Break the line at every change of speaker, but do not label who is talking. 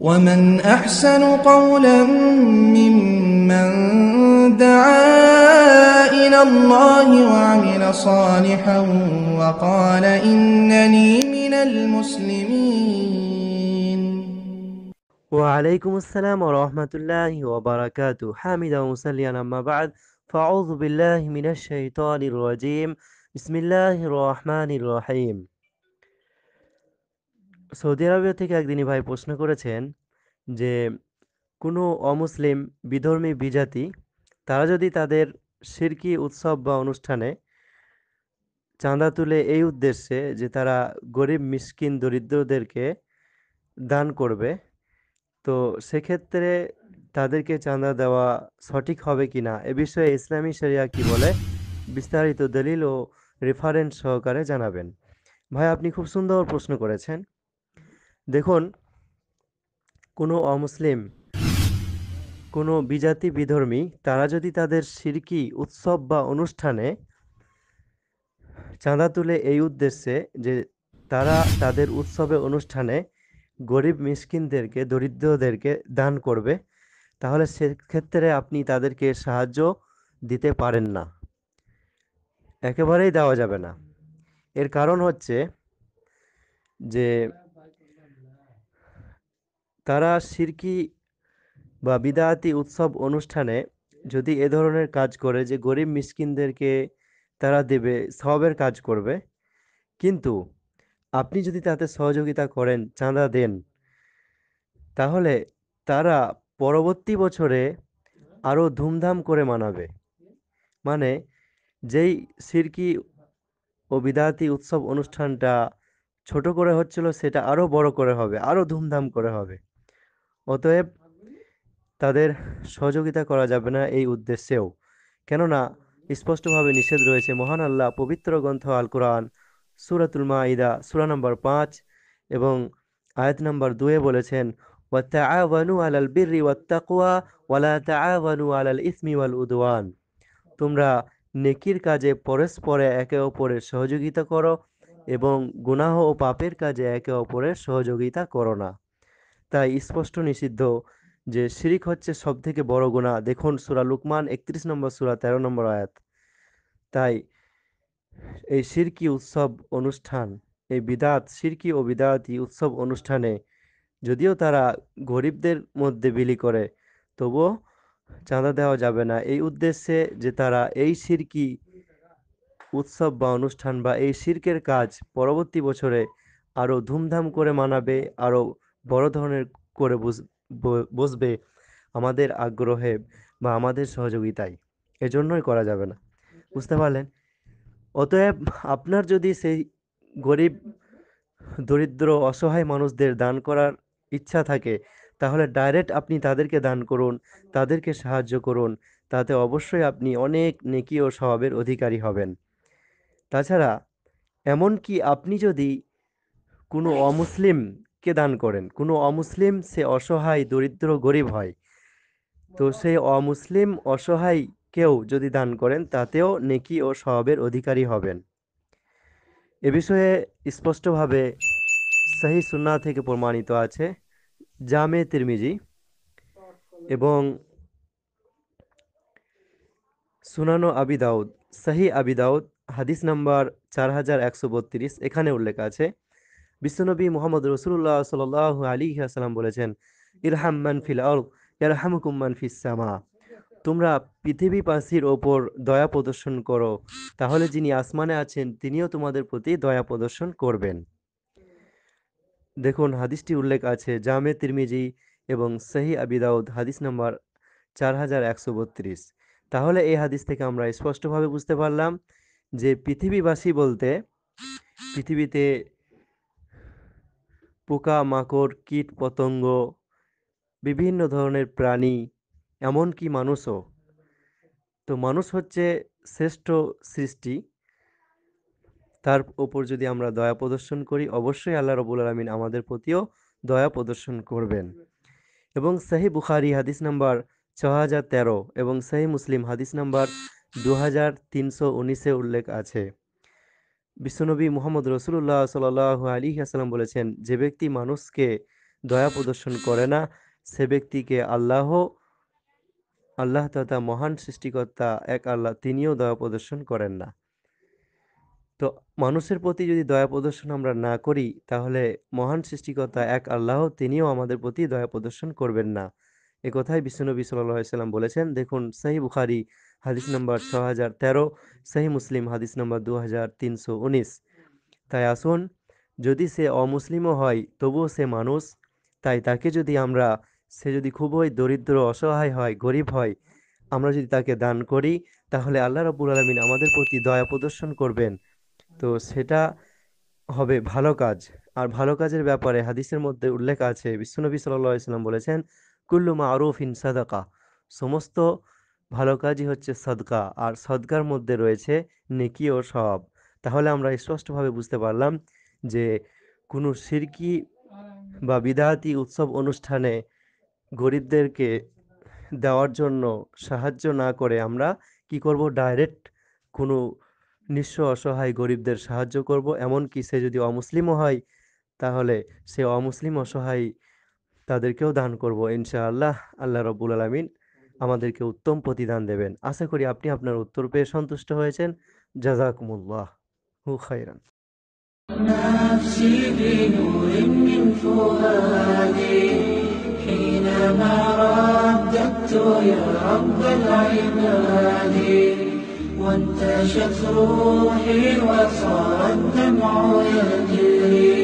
ومن أحسن قولا ممن دعا إلى الله وعمل صالحا وقال إنني من المسلمين وعليكم السلام ورحمة الله وبركاته حامدا ومسليا أما بعد فأعوذ بالله من الشيطان الرجيم بسم الله الرحمن الرحيم Saudi Arabia থেকে একদিনই ভাই প্রশ্ন করেছেন যে কোনো অমুসলিম বিধর্মী বিজাতি তারা যদি তাদের শিরকি উৎসব বা অনুষ্ঠানে চাঁদা তুলে এই উদ্দেশ্যে যে তারা গরিব মিসকিন দরিদ্রদেরকে দান করবে তো সেক্ষেত্রে তাদেরকে চাঁদা দেওয়া সঠিক হবে কি না এ বিষয়ে ইসলামী সেরিয়া কি বলে বিস্তারিত দলিল ও রেফারেন্স সহকারে জানাবেন ভাই আপনি খুব সুন্দর প্রশ্ন করেছেন দেখুন কোনো অমুসলিম কোনো বিজাতি বিধর্মী তারা যদি তাদের সিরকি উৎসব বা অনুষ্ঠানে চাঁদা তুলে এই উদ্দেশ্যে যে তারা তাদের উৎসবে অনুষ্ঠানে গরিব মিসকিনদেরকে দরিদ্রদেরকে দান করবে তাহলে সেক্ষেত্রে আপনি তাদেরকে সাহায্য দিতে পারেন না একেবারেই দেওয়া যাবে না এর কারণ হচ্ছে যে তারা সিরকি বা বিদায়াতি উৎসব অনুষ্ঠানে যদি এ ধরনের কাজ করে যে গরিব মিসকিনদেরকে তারা দেবে সবের কাজ করবে কিন্তু আপনি যদি তাতে সহযোগিতা করেন চাঁদা দেন তাহলে তারা পরবর্তী বছরে আরও ধুমধাম করে মানাবে মানে যেই সিরকি ও বিদায়াতি উৎসব অনুষ্ঠানটা ছোট করে হচ্ছিল সেটা আরও বড় করে হবে আরও ধুমধাম করে হবে অতএব তাদের সহযোগিতা করা যাবে না এই উদ্দেশ্যেও কেননা স্পষ্টভাবে নিষেধ রয়েছে মহান আল্লাহ পবিত্র গ্রন্থ আল কোরআন সুরাতুল মাঈদা সুরা নম্বর পাঁচ এবং আয়াত নম্বর দুয়ে বলেছেন আলাল বিররি আলাল ইসমি উদওয়ান তোমরা নেকির কাজে পরস্পরে একে অপরের সহযোগিতা করো এবং গুনাহ ও পাপের কাজে একে অপরের সহযোগিতা করো না তাই স্পষ্ট নিষিদ্ধ যে শিরিক হচ্ছে সব থেকে বড় গুণা দেখুন সুরা লুকমান একত্রিশ নম্বর সুরা তেরো নম্বর আয়াত তাই এই শিরকি উৎসব অনুষ্ঠান এই বিদাত শিরকি ও বিদাতি উৎসব অনুষ্ঠানে যদিও তারা গরিবদের মধ্যে বিলি করে তবুও চাঁদা দেওয়া যাবে না এই উদ্দেশ্যে যে তারা এই শিরকি উৎসব বা অনুষ্ঠান বা এই শির্কের কাজ পরবর্তী বছরে আরও ধুমধাম করে মানাবে আরও বড় ধরনের করে বসবে আমাদের আগ্রহে বা আমাদের সহযোগিতায় এজন্যই করা যাবে না বুঝতে পারলেন অতএব আপনার যদি সেই গরিব দরিদ্র অসহায় মানুষদের দান করার ইচ্ছা থাকে তাহলে ডাইরেক্ট আপনি তাদেরকে দান করুন তাদেরকে সাহায্য করুন তাতে অবশ্যই আপনি অনেক নেকি ও স্বভাবের অধিকারী হবেন তাছাড়া এমনকি আপনি যদি কোনো অমুসলিম কে দান করেন কোনো অমুসলিম সে অসহায় দরিদ্র গরিব হয় তো সেই অমুসলিম অসহায় কেউ যদি দান করেন তাতেও নেকি ও স্বভাবের অধিকারী হবেন এ বিষয়ে স্পষ্টভাবে সাহি সুন্না থেকে প্রমাণিত আছে জামে তিরমিজি এবং সুনানো আবি দাউদ সাহি আবি দাউদ হাদিস নাম্বার চার হাজার একশো বত্রিশ এখানে উল্লেখ আছে বিশ্বনবী মোহাম্মদ রসুল্লাহ সাল আলী আসালাম বলেছেন ইরহাম মানফিল আল ইরহামকুম্মান ফিসামা তোমরা পৃথিবীবাসীর ওপর দয়া প্রদর্শন করো তাহলে যিনি আসমানে আছেন তিনিও তোমাদের প্রতি দয়া প্রদর্শন করবেন দেখুন হাদিসটি উল্লেখ আছে জামে তিরমিজি এবং সহি আবিদাউদ হাদিস নাম্বার চার হাজার একশো বত্রিশ তাহলে এই হাদিস থেকে আমরা স্পষ্টভাবে বুঝতে পারলাম যে পৃথিবীবাসী বলতে পৃথিবীতে পোকা মাকড় কীট পতঙ্গ বিভিন্ন ধরনের প্রাণী এমনকি মানুষও তো মানুষ হচ্ছে শ্রেষ্ঠ সৃষ্টি তার ওপর যদি আমরা দয়া প্রদর্শন করি অবশ্যই আল্লাহ রবুল আলমিন আমাদের প্রতিও দয়া প্রদর্শন করবেন এবং সাহি বুখারি হাদিস নাম্বার ছ হাজার তেরো এবং সাহি মুসলিম হাদিস নাম্বার দু হাজার তিনশো উনিশে উল্লেখ আছে বিশ্বনবী মোহাম্মদ রসুল্লাহ সাল আলী আসালাম বলেছেন যে ব্যক্তি মানুষকে দয়া প্রদর্শন করে না সে ব্যক্তিকে আল্লাহ আল্লাহ তথা মহান সৃষ্টিকর্তা এক আল্লাহ তিনিও দয়া প্রদর্শন করেন না তো মানুষের প্রতি যদি দয়া প্রদর্শন আমরা না করি তাহলে মহান সৃষ্টিকর্তা এক আল্লাহ তিনিও আমাদের প্রতি দয়া প্রদর্শন করবেন না এ কথাই বিশ্বনবী সাল্লাম বলেছেন দেখুন সাহি বুখারি হাদিস নম্বর ছ হাজার তেরো সাহি মুসলিম হাদিস নম্বর দু হাজার তিনশো উনিশ তাই আসুন যদি সে অমুসলিমও হয় তবুও সে মানুষ তাই তাকে যদি আমরা সে যদি খুবই দরিদ্র অসহায় হয় গরিব হয় আমরা যদি তাকে দান করি তাহলে আল্লাহ রাবুল আলমিন আমাদের প্রতি দয়া প্রদর্শন করবেন তো সেটা হবে ভালো কাজ আর ভালো কাজের ব্যাপারে হাদিসের মধ্যে উল্লেখ আছে বিশ্বনবী সাল্লাহ ইসলাম বলেছেন কুল্লু মারুফিন সাদাকা সমস্ত ভালো কাজই হচ্ছে সদকা আর সদকার মধ্যে রয়েছে নেকি ও সব তাহলে আমরা স্পষ্টভাবে বুঝতে পারলাম যে কোনো সিরকি বা বিদাহাতি উৎসব অনুষ্ঠানে গরিবদেরকে দেওয়ার জন্য সাহায্য না করে আমরা কি করব ডাইরেক্ট কোনো নিঃস্ব অসহায় গরিবদের সাহায্য করব এমনকি সে যদি অমুসলিমও হয় তাহলে সে অমুসলিম অসহায় তাদেরকেও দান করব ইনশাআল্লাহ আল্লাহ রবুল আলমিন আমাদেরকে উত্তম প্রতিদান দেবেন আশা করি আপনি আপনার উত্তর পেয়ে সন্তুষ্ট হয়েছেন জাজাকুমুল্লাহ হু খাইরান وانتشت روحي وصار الدمع يجري